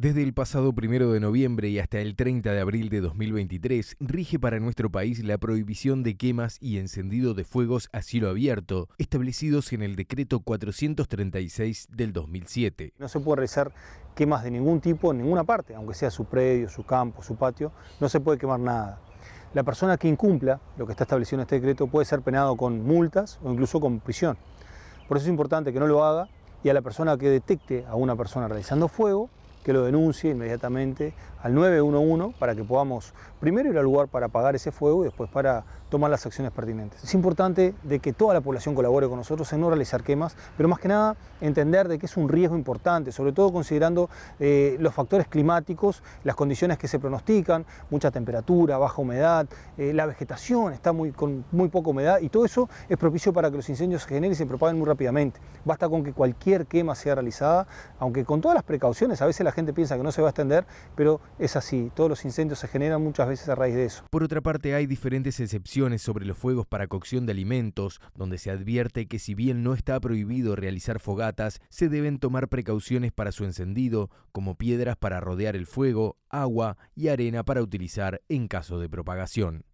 Desde el pasado primero de noviembre y hasta el 30 de abril de 2023 rige para nuestro país la prohibición de quemas y encendido de fuegos a cielo abierto, establecidos en el decreto 436 del 2007. No se puede realizar quemas de ningún tipo en ninguna parte, aunque sea su predio, su campo, su patio, no se puede quemar nada. La persona que incumpla lo que está establecido en este decreto puede ser penado con multas o incluso con prisión. Por eso es importante que no lo haga y a la persona que detecte a una persona realizando fuego, que lo denuncie inmediatamente al 911 para que podamos primero ir al lugar para apagar ese fuego y después para tomar las acciones pertinentes. Es importante de que toda la población colabore con nosotros en no realizar quemas, pero más que nada entender de que es un riesgo importante, sobre todo considerando eh, los factores climáticos, las condiciones que se pronostican, mucha temperatura, baja humedad, eh, la vegetación está muy, con muy poca humedad y todo eso es propicio para que los incendios se generen y se propaguen muy rápidamente. Basta con que cualquier quema sea realizada, aunque con todas las precauciones, a veces la la gente piensa que no se va a extender, pero es así, todos los incendios se generan muchas veces a raíz de eso. Por otra parte, hay diferentes excepciones sobre los fuegos para cocción de alimentos, donde se advierte que si bien no está prohibido realizar fogatas, se deben tomar precauciones para su encendido, como piedras para rodear el fuego, agua y arena para utilizar en caso de propagación.